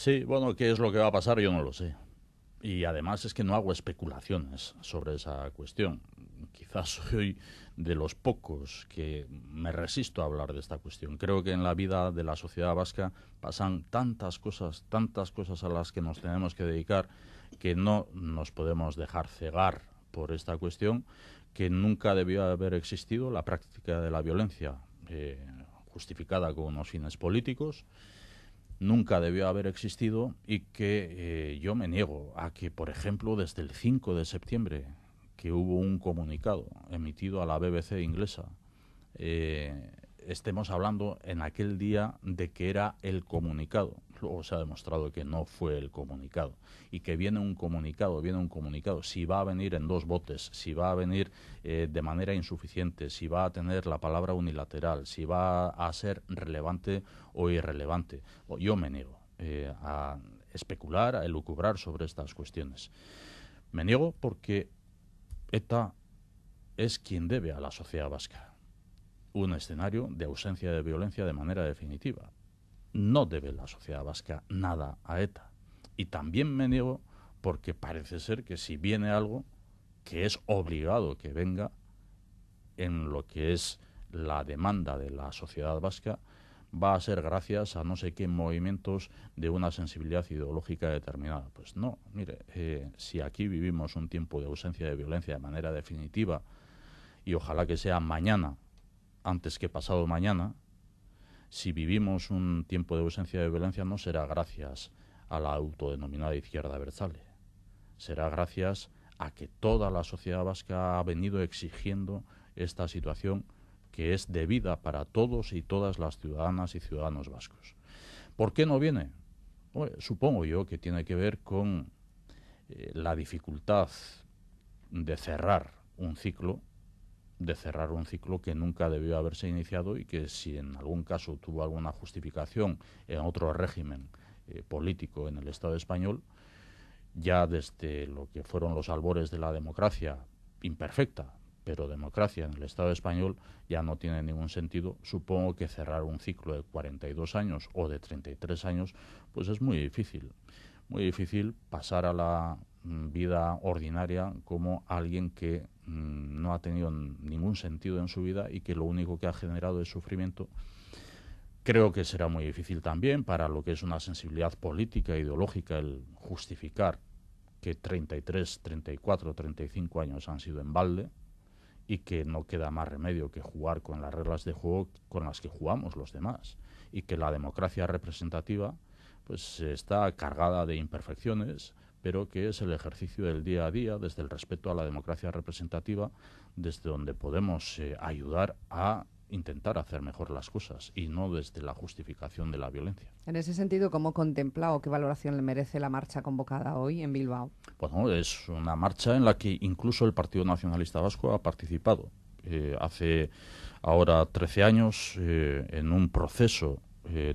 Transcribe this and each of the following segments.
Sí, bueno, qué es lo que va a pasar yo no lo sé. Y además es que no hago especulaciones sobre esa cuestión. Quizás soy de los pocos que me resisto a hablar de esta cuestión. Creo que en la vida de la sociedad vasca pasan tantas cosas, tantas cosas a las que nos tenemos que dedicar, que no nos podemos dejar cegar por esta cuestión, que nunca debió haber existido la práctica de la violencia eh, justificada con unos fines políticos nunca debió haber existido y que eh, yo me niego a que, por ejemplo, desde el 5 de septiembre, que hubo un comunicado emitido a la BBC inglesa, eh, estemos hablando en aquel día de que era el comunicado luego se ha demostrado que no fue el comunicado. Y que viene un comunicado, viene un comunicado. Si va a venir en dos botes, si va a venir eh, de manera insuficiente, si va a tener la palabra unilateral, si va a ser relevante o irrelevante. Yo me niego eh, a especular, a elucubrar sobre estas cuestiones. Me niego porque ETA es quien debe a la sociedad vasca un escenario de ausencia de violencia de manera definitiva, no debe la sociedad vasca nada a ETA. Y también me niego porque parece ser que si viene algo que es obligado que venga en lo que es la demanda de la sociedad vasca, va a ser gracias a no sé qué movimientos de una sensibilidad ideológica determinada. Pues no, mire, eh, si aquí vivimos un tiempo de ausencia de violencia de manera definitiva, y ojalá que sea mañana, antes que pasado mañana, si vivimos un tiempo de ausencia de violencia no será gracias a la autodenominada izquierda versale, será gracias a que toda la sociedad vasca ha venido exigiendo esta situación que es debida para todos y todas las ciudadanas y ciudadanos vascos. ¿Por qué no viene? supongo yo que tiene que ver con eh, la dificultad de cerrar un ciclo de cerrar un ciclo que nunca debió haberse iniciado y que si en algún caso tuvo alguna justificación en otro régimen eh, político en el Estado español, ya desde lo que fueron los albores de la democracia imperfecta, pero democracia en el Estado español ya no tiene ningún sentido. Supongo que cerrar un ciclo de 42 años o de 33 años, pues es muy difícil. Muy difícil pasar a la mm, vida ordinaria como alguien que Mm, no ha tenido ningún sentido en su vida y que lo único que ha generado es sufrimiento, creo que será muy difícil también para lo que es una sensibilidad política e ideológica el justificar que 33, 34, 35 años han sido en balde y que no queda más remedio que jugar con las reglas de juego con las que jugamos los demás y que la democracia representativa pues está cargada de imperfecciones, pero que es el ejercicio del día a día, desde el respeto a la democracia representativa, desde donde podemos eh, ayudar a intentar hacer mejor las cosas y no desde la justificación de la violencia. En ese sentido, ¿cómo contempla o qué valoración le merece la marcha convocada hoy en Bilbao? Bueno, pues es una marcha en la que incluso el Partido Nacionalista Vasco ha participado. Eh, hace ahora 13 años eh, en un proceso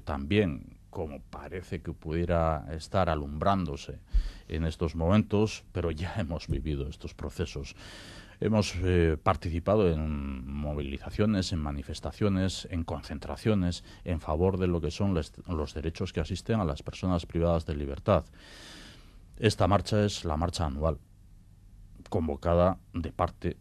también como parece que pudiera estar alumbrándose en estos momentos, pero ya hemos vivido estos procesos. Hemos eh, participado en movilizaciones, en manifestaciones, en concentraciones en favor de lo que son los derechos que asisten a las personas privadas de libertad. Esta marcha es la marcha anual, convocada de parte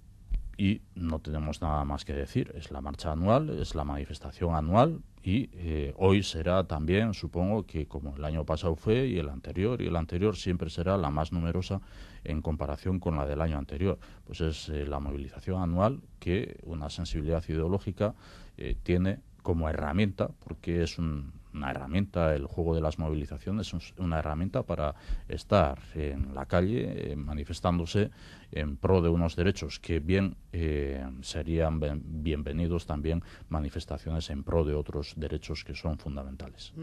y no tenemos nada más que decir. Es la marcha anual, es la manifestación anual y eh, hoy será también, supongo que como el año pasado fue y el anterior y el anterior siempre será la más numerosa en comparación con la del año anterior. Pues es eh, la movilización anual que una sensibilidad ideológica eh, tiene como herramienta porque es un una herramienta, el juego de las movilizaciones es una herramienta para estar en la calle eh, manifestándose en pro de unos derechos que bien eh, serían bienvenidos también manifestaciones en pro de otros derechos que son fundamentales.